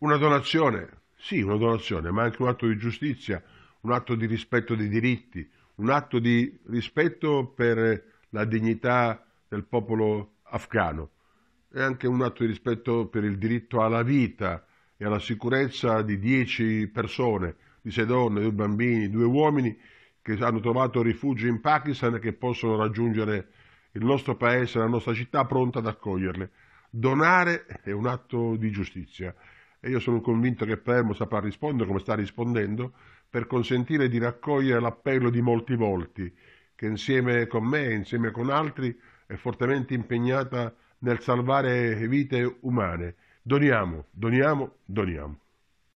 Una donazione, sì, una donazione, ma anche un atto di giustizia, un atto di rispetto dei diritti, un atto di rispetto per la dignità del popolo afghano e anche un atto di rispetto per il diritto alla vita e alla sicurezza di dieci persone, di sei donne, due bambini, due uomini che hanno trovato rifugio in Pakistan e che possono raggiungere il nostro paese, la nostra città pronta ad accoglierle. Donare è un atto di giustizia e io sono convinto che Palermo saprà rispondere come sta rispondendo per consentire di raccogliere l'appello di molti volti che insieme con me e insieme con altri è fortemente impegnata nel salvare vite umane. Doniamo, doniamo, doniamo.